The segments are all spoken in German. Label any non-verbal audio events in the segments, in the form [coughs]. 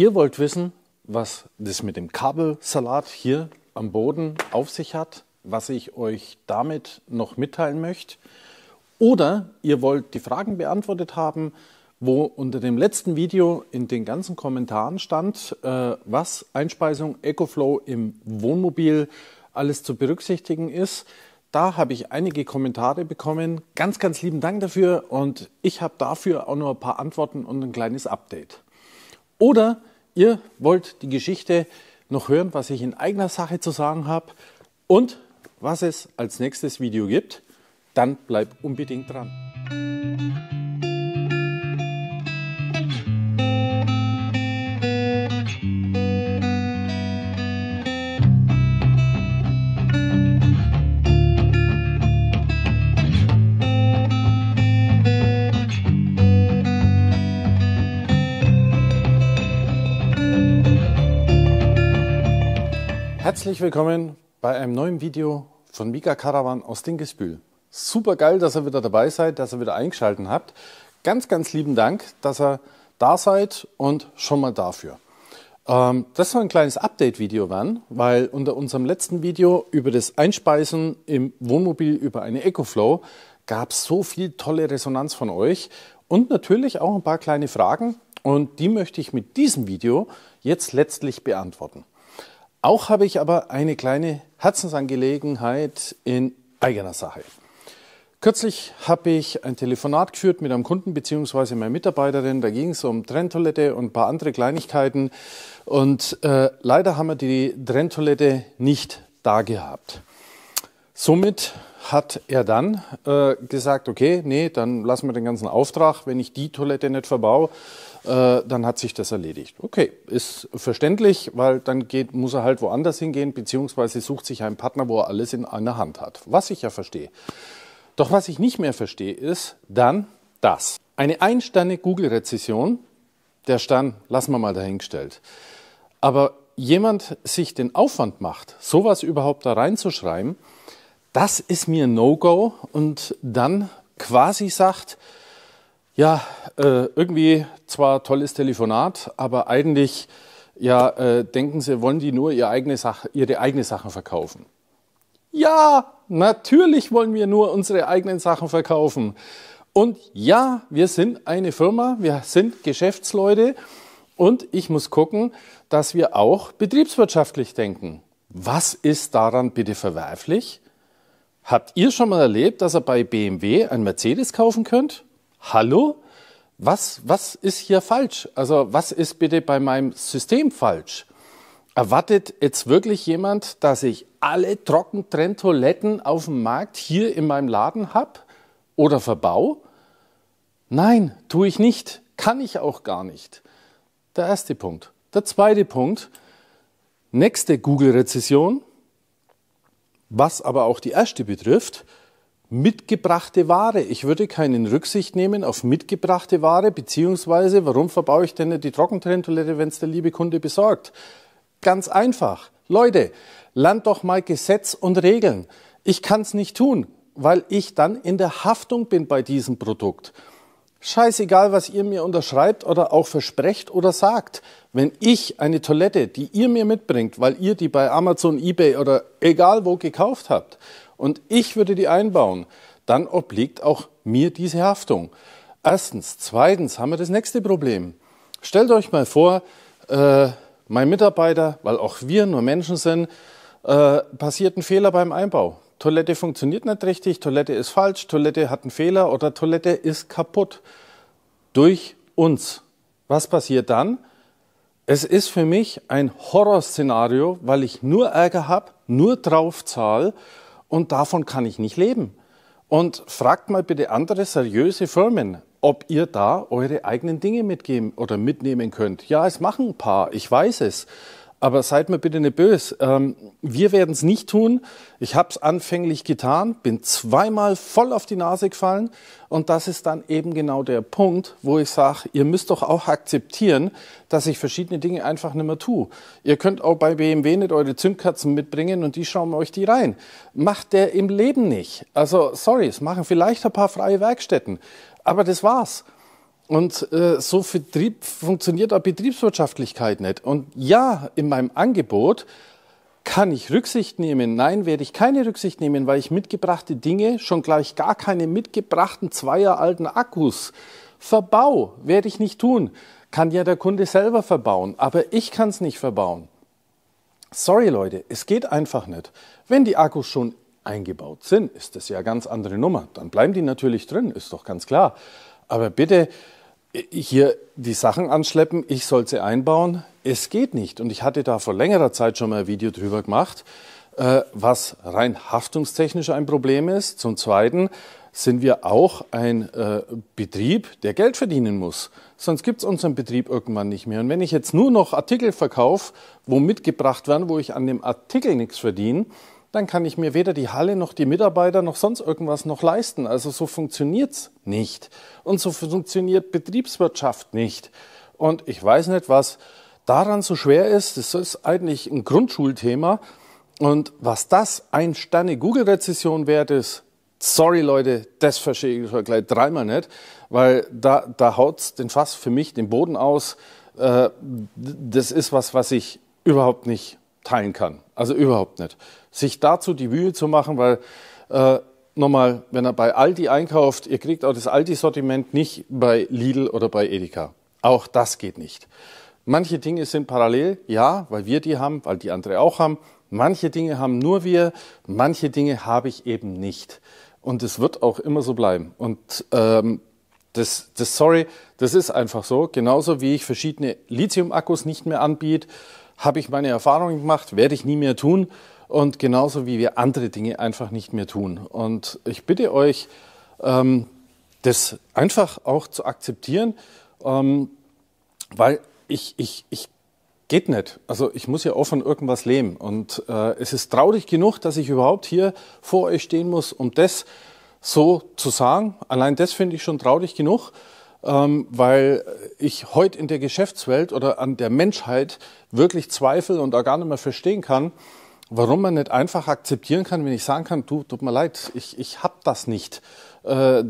ihr wollt wissen, was das mit dem Kabelsalat hier am Boden auf sich hat, was ich euch damit noch mitteilen möchte, oder ihr wollt die Fragen beantwortet haben, wo unter dem letzten Video in den ganzen Kommentaren stand, äh, was Einspeisung EcoFlow im Wohnmobil alles zu berücksichtigen ist. Da habe ich einige Kommentare bekommen. Ganz, ganz lieben Dank dafür und ich habe dafür auch noch ein paar Antworten und ein kleines Update. Oder ihr wollt die Geschichte noch hören, was ich in eigener Sache zu sagen habe und was es als nächstes Video gibt, dann bleibt unbedingt dran. Herzlich willkommen bei einem neuen Video von Mika Caravan aus Dinkelsbühl. Super geil, dass ihr wieder dabei seid, dass ihr wieder eingeschaltet habt. Ganz, ganz lieben Dank, dass ihr da seid und schon mal dafür. Ähm, das soll ein kleines Update-Video werden, weil unter unserem letzten Video über das Einspeisen im Wohnmobil über eine EcoFlow gab es so viel tolle Resonanz von euch und natürlich auch ein paar kleine Fragen und die möchte ich mit diesem Video jetzt letztlich beantworten. Auch habe ich aber eine kleine Herzensangelegenheit in eigener Sache. Kürzlich habe ich ein Telefonat geführt mit einem Kunden bzw. meiner Mitarbeiterin. Da ging es um Trenntoilette und ein paar andere Kleinigkeiten. Und äh, leider haben wir die Trenntoilette nicht da gehabt. Somit hat er dann äh, gesagt, okay, nee, dann lassen wir den ganzen Auftrag, wenn ich die Toilette nicht verbaue, äh, dann hat sich das erledigt. Okay, ist verständlich, weil dann geht, muss er halt woanders hingehen, beziehungsweise sucht sich einen Partner, wo er alles in einer Hand hat. Was ich ja verstehe. Doch was ich nicht mehr verstehe, ist dann das. Eine einsterne Google-Rezession, der Stern, lassen wir mal dahingestellt. Aber jemand sich den Aufwand macht, sowas überhaupt da reinzuschreiben, das ist mir No-Go und dann quasi sagt, ja, äh, irgendwie zwar tolles Telefonat, aber eigentlich ja, äh, denken Sie, wollen die nur ihre eigene Sache, ihre eigene Sachen verkaufen? Ja, natürlich wollen wir nur unsere eigenen Sachen verkaufen. Und ja, wir sind eine Firma, wir sind Geschäftsleute und ich muss gucken, dass wir auch betriebswirtschaftlich denken. Was ist daran bitte verwerflich? Habt ihr schon mal erlebt, dass ihr bei BMW ein Mercedes kaufen könnt? hallo, was, was ist hier falsch? Also was ist bitte bei meinem System falsch? Erwartet jetzt wirklich jemand, dass ich alle Trockentrenntoiletten auf dem Markt hier in meinem Laden habe oder verbau? Nein, tue ich nicht, kann ich auch gar nicht. Der erste Punkt. Der zweite Punkt, nächste Google-Rezession, was aber auch die erste betrifft, mitgebrachte Ware. Ich würde keinen Rücksicht nehmen auf mitgebrachte Ware, beziehungsweise warum verbaue ich denn nicht die Trockentrenntoilette, wenn es der liebe Kunde besorgt? Ganz einfach. Leute, lernt doch mal Gesetz und Regeln. Ich kann es nicht tun, weil ich dann in der Haftung bin bei diesem Produkt. Scheißegal, was ihr mir unterschreibt oder auch versprecht oder sagt. Wenn ich eine Toilette, die ihr mir mitbringt, weil ihr die bei Amazon, eBay oder egal wo gekauft habt und ich würde die einbauen, dann obliegt auch mir diese Haftung. Erstens. Zweitens haben wir das nächste Problem. Stellt euch mal vor, äh, mein Mitarbeiter, weil auch wir nur Menschen sind, äh, passiert ein Fehler beim Einbau. Toilette funktioniert nicht richtig, Toilette ist falsch, Toilette hat einen Fehler oder Toilette ist kaputt. Durch uns. Was passiert dann? Es ist für mich ein Horrorszenario, weil ich nur Ärger habe, nur draufzahl und davon kann ich nicht leben. Und fragt mal bitte andere seriöse Firmen, ob ihr da eure eigenen Dinge mitgeben oder mitnehmen könnt. Ja, es machen ein paar, ich weiß es. Aber seid mir bitte nicht böse. Ähm, wir werden es nicht tun. Ich habe es anfänglich getan, bin zweimal voll auf die Nase gefallen. Und das ist dann eben genau der Punkt, wo ich sage, ihr müsst doch auch akzeptieren, dass ich verschiedene Dinge einfach nicht mehr tue. Ihr könnt auch bei BMW nicht eure Zündkatzen mitbringen und die schauen euch die rein. Macht der im Leben nicht. Also, sorry, es machen vielleicht ein paar freie Werkstätten. Aber das war's. Und äh, so Vertrieb, funktioniert auch Betriebswirtschaftlichkeit nicht. Und ja, in meinem Angebot kann ich Rücksicht nehmen? Nein, werde ich keine Rücksicht nehmen, weil ich mitgebrachte Dinge, schon gleich gar keine mitgebrachten Zweier alten Akkus, verbau, werde ich nicht tun. Kann ja der Kunde selber verbauen, aber ich kann es nicht verbauen. Sorry Leute, es geht einfach nicht. Wenn die Akkus schon eingebaut sind, ist das ja eine ganz andere Nummer. Dann bleiben die natürlich drin, ist doch ganz klar. Aber bitte, hier die Sachen anschleppen, ich soll sie einbauen. Es geht nicht. Und ich hatte da vor längerer Zeit schon mal ein Video drüber gemacht, äh, was rein haftungstechnisch ein Problem ist. Zum Zweiten sind wir auch ein äh, Betrieb, der Geld verdienen muss. Sonst gibt es unseren Betrieb irgendwann nicht mehr. Und wenn ich jetzt nur noch Artikel verkaufe, wo mitgebracht werden, wo ich an dem Artikel nichts verdiene, dann kann ich mir weder die Halle noch die Mitarbeiter noch sonst irgendwas noch leisten. Also so funktioniert's nicht. Und so funktioniert Betriebswirtschaft nicht. Und ich weiß nicht, was daran so schwer ist. Das ist eigentlich ein Grundschulthema. Und was das ein Sterne Google-Rezession wert ist, sorry Leute, das verstehe ich gleich dreimal nicht, weil da, da haut's den Fass für mich den Boden aus. Äh, das ist was, was ich überhaupt nicht teilen kann. Also überhaupt nicht. Sich dazu die Mühe zu machen, weil äh, nochmal, wenn ihr bei Aldi einkauft, ihr kriegt auch das Aldi-Sortiment nicht bei Lidl oder bei Edeka. Auch das geht nicht. Manche Dinge sind parallel, ja, weil wir die haben, weil die andere auch haben. Manche Dinge haben nur wir, manche Dinge habe ich eben nicht. Und es wird auch immer so bleiben. Und ähm, das, das, sorry, das ist einfach so. Genauso wie ich verschiedene Lithium-Akkus nicht mehr anbiete habe ich meine Erfahrungen gemacht, werde ich nie mehr tun. Und genauso wie wir andere Dinge einfach nicht mehr tun. Und ich bitte euch, ähm, das einfach auch zu akzeptieren, ähm, weil ich, ich, ich geht nicht. Also ich muss ja auch von irgendwas leben. Und äh, es ist traurig genug, dass ich überhaupt hier vor euch stehen muss, um das so zu sagen. Allein das finde ich schon traurig genug ähm, weil ich heute in der Geschäftswelt oder an der Menschheit wirklich zweifle und auch gar nicht mehr verstehen kann, warum man nicht einfach akzeptieren kann, wenn ich sagen kann, du, tut mir leid, ich, ich hab das nicht. Äh,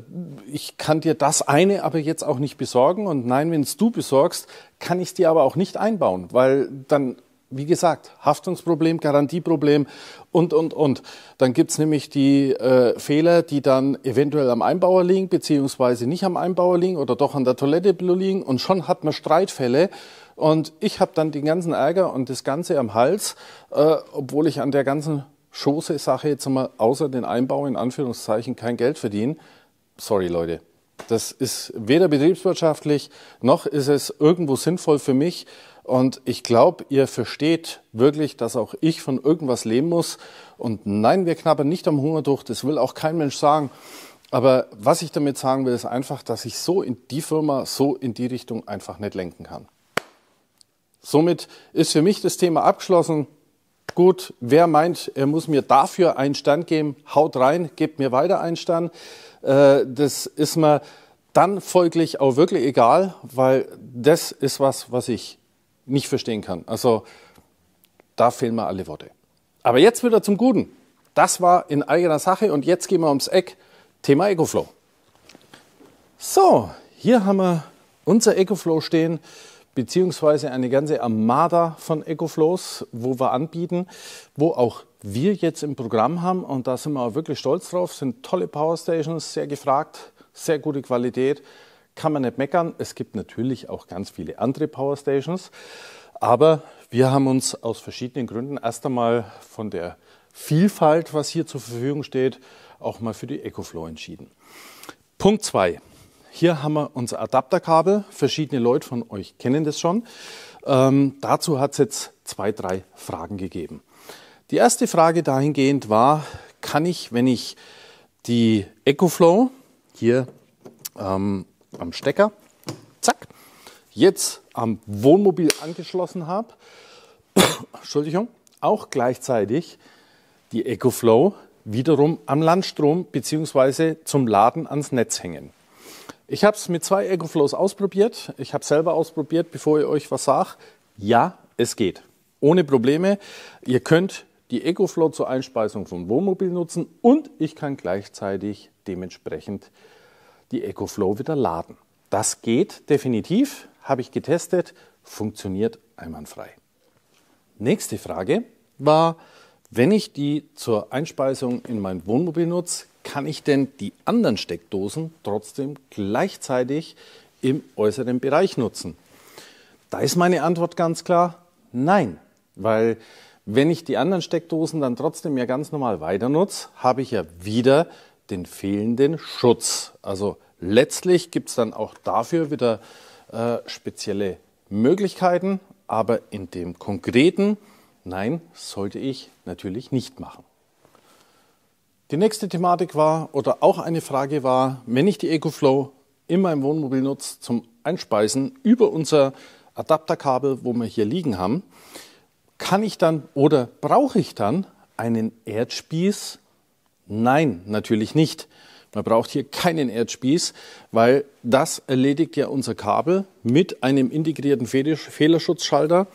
ich kann dir das eine aber jetzt auch nicht besorgen und nein, wenn es du besorgst, kann ich dir aber auch nicht einbauen, weil dann wie gesagt, Haftungsproblem, Garantieproblem und, und, und. Dann gibt's nämlich die äh, Fehler, die dann eventuell am Einbauer liegen, beziehungsweise nicht am Einbauer liegen oder doch an der Toilette liegen und schon hat man Streitfälle. Und ich habe dann den ganzen Ärger und das Ganze am Hals, äh, obwohl ich an der ganzen Schoße-Sache jetzt mal außer den Einbau in Anführungszeichen kein Geld verdiene. Sorry, Leute. Das ist weder betriebswirtschaftlich noch ist es irgendwo sinnvoll für mich. Und ich glaube, ihr versteht wirklich, dass auch ich von irgendwas leben muss. Und nein, wir knabbern nicht am Hunger durch. Das will auch kein Mensch sagen. Aber was ich damit sagen will, ist einfach, dass ich so in die Firma, so in die Richtung einfach nicht lenken kann. Somit ist für mich das Thema abgeschlossen. Gut, wer meint, er muss mir dafür einen Stand geben, haut rein, gebt mir weiter einen Stand. Äh, das ist mir dann folglich auch wirklich egal, weil das ist was, was ich nicht verstehen kann. Also da fehlen mir alle Worte. Aber jetzt wieder zum Guten. Das war in eigener Sache und jetzt gehen wir ums Eck. Thema EcoFlow. So, hier haben wir unser EcoFlow stehen, beziehungsweise eine ganze Armada von EcoFlows, wo wir anbieten, wo auch wir jetzt im Programm haben, und da sind wir auch wirklich stolz drauf, sind tolle Powerstations, sehr gefragt, sehr gute Qualität, kann man nicht meckern. Es gibt natürlich auch ganz viele andere Powerstations, aber wir haben uns aus verschiedenen Gründen erst einmal von der Vielfalt, was hier zur Verfügung steht, auch mal für die EcoFlow entschieden. Punkt 2. Hier haben wir unser Adapterkabel. Verschiedene Leute von euch kennen das schon. Ähm, dazu hat es jetzt zwei, drei Fragen gegeben. Die erste Frage dahingehend war, kann ich, wenn ich die EcoFlow hier ähm, am Stecker, zack, jetzt am Wohnmobil angeschlossen habe, [coughs] Entschuldigung, auch gleichzeitig die EcoFlow wiederum am Landstrom bzw. zum Laden ans Netz hängen. Ich habe es mit zwei EcoFlows ausprobiert. Ich habe selber ausprobiert, bevor ihr euch was sagt. Ja, es geht. Ohne Probleme. Ihr könnt die EcoFlow zur Einspeisung von Wohnmobil nutzen und ich kann gleichzeitig dementsprechend die EcoFlow wieder laden. Das geht definitiv, habe ich getestet, funktioniert einwandfrei. Nächste Frage war, wenn ich die zur Einspeisung in mein Wohnmobil nutze, kann ich denn die anderen Steckdosen trotzdem gleichzeitig im äußeren Bereich nutzen? Da ist meine Antwort ganz klar, nein, weil wenn ich die anderen Steckdosen dann trotzdem ja ganz normal weiter nutze, habe ich ja wieder den fehlenden Schutz. Also letztlich gibt es dann auch dafür wieder äh, spezielle Möglichkeiten, aber in dem konkreten, nein, sollte ich natürlich nicht machen. Die nächste Thematik war oder auch eine Frage war, wenn ich die EcoFlow in meinem Wohnmobil nutze zum Einspeisen über unser Adapterkabel, wo wir hier liegen haben, kann ich dann oder brauche ich dann einen Erdspieß? Nein, natürlich nicht. Man braucht hier keinen Erdspieß, weil das erledigt ja unser Kabel mit einem integrierten Fehlerschutzschalter,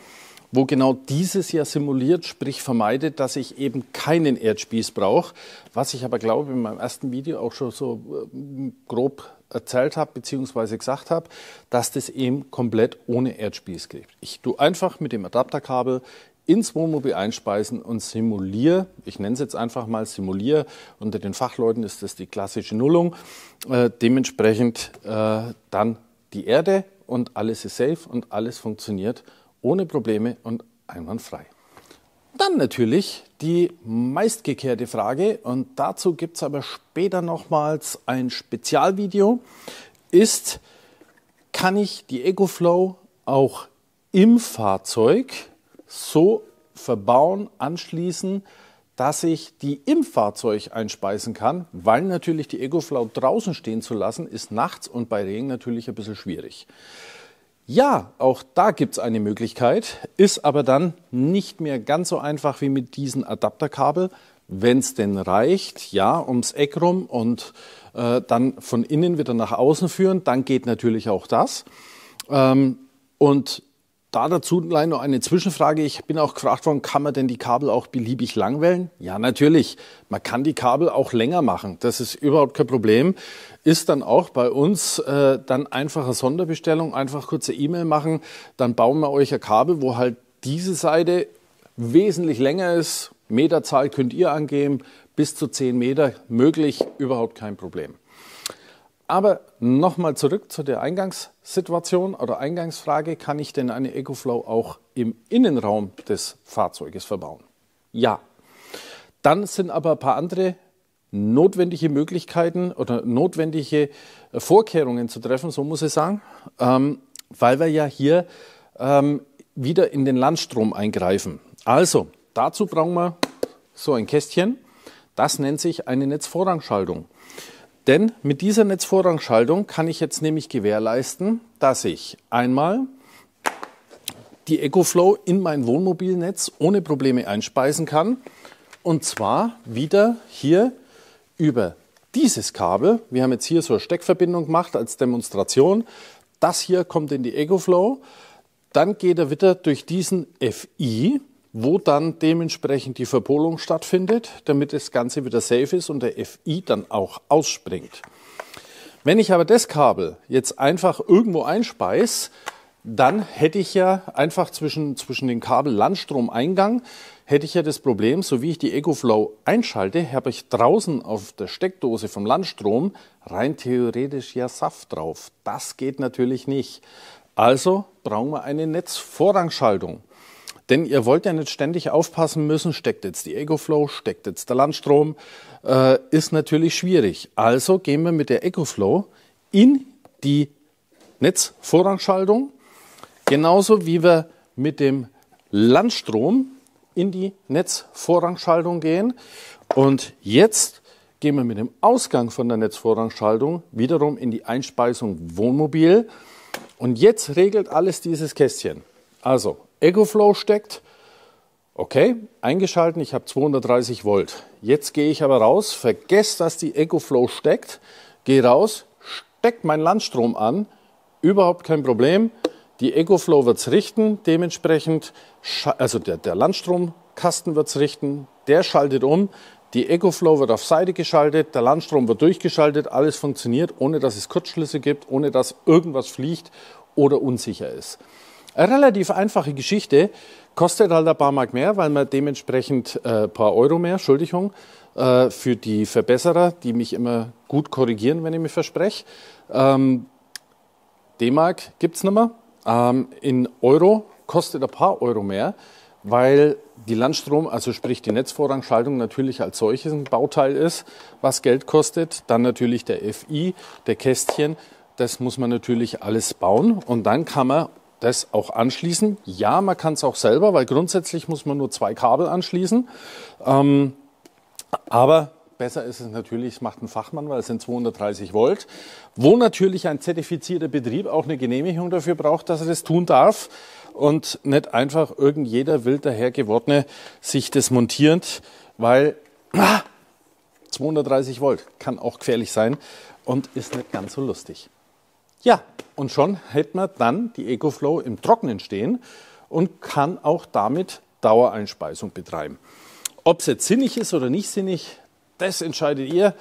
wo genau dieses ja simuliert, sprich vermeidet, dass ich eben keinen Erdspieß brauche. Was ich aber glaube, in meinem ersten Video auch schon so ähm, grob erzählt habe bzw. gesagt habe, dass das eben komplett ohne Erdspieß geht. Ich tue einfach mit dem Adapterkabel ins Wohnmobil einspeisen und simuliere, ich nenne es jetzt einfach mal simuliere, unter den Fachleuten ist das die klassische Nullung, äh, dementsprechend äh, dann die Erde und alles ist safe und alles funktioniert ohne Probleme und einwandfrei. Dann natürlich die meistgekehrte Frage und dazu gibt es aber später nochmals ein Spezialvideo, ist, kann ich die EcoFlow auch im Fahrzeug so verbauen, anschließen, dass ich die im Fahrzeug einspeisen kann, weil natürlich die EgoFlow draußen stehen zu lassen, ist nachts und bei Regen natürlich ein bisschen schwierig. Ja, auch da gibt es eine Möglichkeit, ist aber dann nicht mehr ganz so einfach wie mit diesem Adapterkabel, wenn es denn reicht, ja, ums Eck rum und äh, dann von innen wieder nach außen führen, dann geht natürlich auch das. Ähm, und da dazu gleich noch eine Zwischenfrage. Ich bin auch gefragt worden, kann man denn die Kabel auch beliebig lang wählen? Ja, natürlich. Man kann die Kabel auch länger machen. Das ist überhaupt kein Problem. Ist dann auch bei uns äh, dann einfache Sonderbestellung, einfach kurze E-Mail machen. Dann bauen wir euch ein Kabel, wo halt diese Seite wesentlich länger ist. Meterzahl könnt ihr angeben. Bis zu 10 Meter möglich, überhaupt kein Problem. Aber nochmal zurück zu der Eingangssituation oder Eingangsfrage, kann ich denn eine EcoFlow auch im Innenraum des Fahrzeuges verbauen? Ja. Dann sind aber ein paar andere notwendige Möglichkeiten oder notwendige äh, Vorkehrungen zu treffen, so muss ich sagen, ähm, weil wir ja hier ähm, wieder in den Landstrom eingreifen. Also, dazu brauchen wir so ein Kästchen. Das nennt sich eine Netzvorrangschaltung. Denn mit dieser Netzvorrangschaltung kann ich jetzt nämlich gewährleisten, dass ich einmal die EcoFlow in mein Wohnmobilnetz ohne Probleme einspeisen kann. Und zwar wieder hier über dieses Kabel. Wir haben jetzt hier so eine Steckverbindung gemacht als Demonstration. Das hier kommt in die EcoFlow. Dann geht er wieder durch diesen FI, wo dann dementsprechend die Verpolung stattfindet, damit das Ganze wieder safe ist und der FI dann auch ausspringt. Wenn ich aber das Kabel jetzt einfach irgendwo einspeise, dann hätte ich ja einfach zwischen, zwischen den Kabel Landstromeingang, hätte ich ja das Problem, so wie ich die EcoFlow einschalte, habe ich draußen auf der Steckdose vom Landstrom rein theoretisch ja Saft drauf. Das geht natürlich nicht. Also brauchen wir eine Netzvorrangschaltung. Denn ihr wollt ja nicht ständig aufpassen müssen, steckt jetzt die EcoFlow, steckt jetzt der Landstrom, äh, ist natürlich schwierig. Also gehen wir mit der EcoFlow in die Netzvorrangschaltung, genauso wie wir mit dem Landstrom in die Netzvorrangschaltung gehen. Und jetzt gehen wir mit dem Ausgang von der Netzvorrangschaltung wiederum in die Einspeisung Wohnmobil. Und jetzt regelt alles dieses Kästchen. Also EgoFlow steckt. Okay, eingeschalten, ich habe 230 Volt. Jetzt gehe ich aber raus, vergesse, dass die EgoFlow steckt, gehe raus, steckt meinen Landstrom an, überhaupt kein Problem. Die EgoFlow wird es richten, dementsprechend, also der, der Landstromkasten wird es richten, der schaltet um, die EgoFlow wird auf Seite geschaltet, der Landstrom wird durchgeschaltet, alles funktioniert, ohne dass es Kurzschlüsse gibt, ohne dass irgendwas fliegt oder unsicher ist. Eine relativ einfache Geschichte, kostet halt ein paar Mark mehr, weil man dementsprechend äh, ein paar Euro mehr, Entschuldigung, äh, für die Verbesserer, die mich immer gut korrigieren, wenn ich mich verspreche. Ähm, D-Mark gibt es nicht mehr. Ähm, in Euro kostet ein paar Euro mehr, weil die Landstrom, also sprich die Netzvorrangschaltung natürlich als solches ein Bauteil ist, was Geld kostet. Dann natürlich der FI, der Kästchen. Das muss man natürlich alles bauen und dann kann man das auch anschließen. Ja, man kann es auch selber, weil grundsätzlich muss man nur zwei Kabel anschließen. Ähm, aber besser ist es natürlich, es macht ein Fachmann, weil es sind 230 Volt. Wo natürlich ein zertifizierter Betrieb auch eine Genehmigung dafür braucht, dass er das tun darf und nicht einfach irgendjeder jeder wild dahergewordene sich das montierend, weil ah, 230 Volt kann auch gefährlich sein und ist nicht ganz so lustig. Ja, und schon hätte man dann die EcoFlow im Trockenen stehen und kann auch damit Dauereinspeisung betreiben. Ob es jetzt sinnig ist oder nicht sinnig, das entscheidet ihr.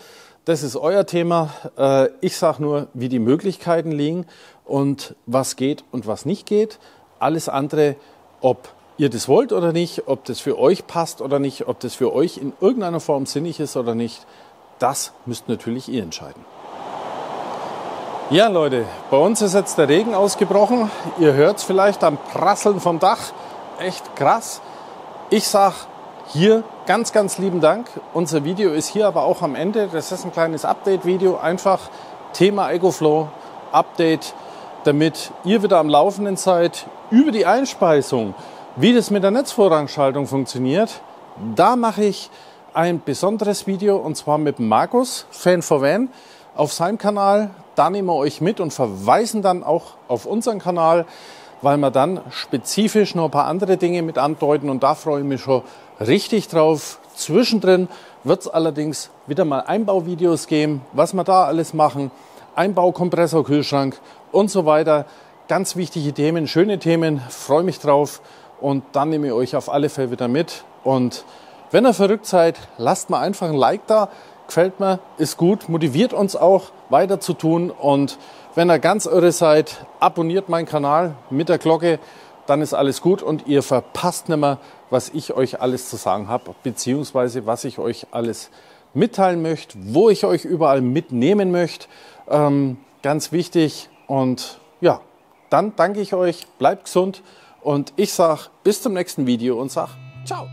Das ist euer Thema. Äh, ich sage nur, wie die Möglichkeiten liegen und was geht und was nicht geht. Alles andere, ob ihr das wollt oder nicht, ob das für euch passt oder nicht, ob das für euch in irgendeiner Form sinnig ist oder nicht, das müsst natürlich ihr entscheiden. Ja, Leute, bei uns ist jetzt der Regen ausgebrochen. Ihr hört es vielleicht am Prasseln vom Dach. Echt krass. Ich sag hier ganz, ganz lieben Dank. Unser Video ist hier aber auch am Ende. Das ist ein kleines Update-Video. Einfach Thema EcoFlow, Update, damit ihr wieder am Laufenden seid über die Einspeisung, wie das mit der Netzvorrangschaltung funktioniert. Da mache ich ein besonderes Video und zwar mit Markus, Fan for Van, auf seinem Kanal da nehmen wir euch mit und verweisen dann auch auf unseren Kanal, weil wir dann spezifisch noch ein paar andere Dinge mit andeuten und da freue ich mich schon richtig drauf. Zwischendrin wird es allerdings wieder mal Einbauvideos geben, was wir da alles machen, Einbau, Kompressor, Kühlschrank und so weiter. Ganz wichtige Themen, schöne Themen, freue mich drauf und dann nehme ich euch auf alle Fälle wieder mit und wenn ihr verrückt seid, lasst mal einfach ein Like da gefällt mir, ist gut, motiviert uns auch weiter zu tun. Und wenn ihr ganz irre seid, abonniert meinen Kanal mit der Glocke, dann ist alles gut und ihr verpasst nicht mehr, was ich euch alles zu sagen habe, beziehungsweise was ich euch alles mitteilen möchte, wo ich euch überall mitnehmen möchte. Ähm, ganz wichtig. Und ja, dann danke ich euch, bleibt gesund und ich sage bis zum nächsten Video und sage ciao.